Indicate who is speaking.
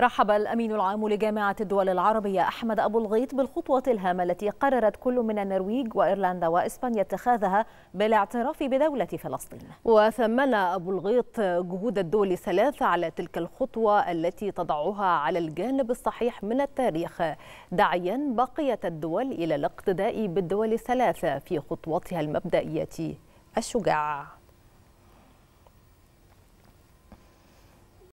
Speaker 1: رحب الأمين العام لجامعة الدول العربية أحمد أبو الغيط بالخطوة الهامة التي قررت كل من النرويج وإيرلندا وإسبانيا اتخاذها بالاعتراف بدولة فلسطين وثمن أبو الغيط جهود الدول الثلاث على تلك الخطوة التي تضعها على الجانب الصحيح من التاريخ داعيا بقية الدول إلى الاقتداء بالدول الثلاث في خطوتها المبدئية الشجاعة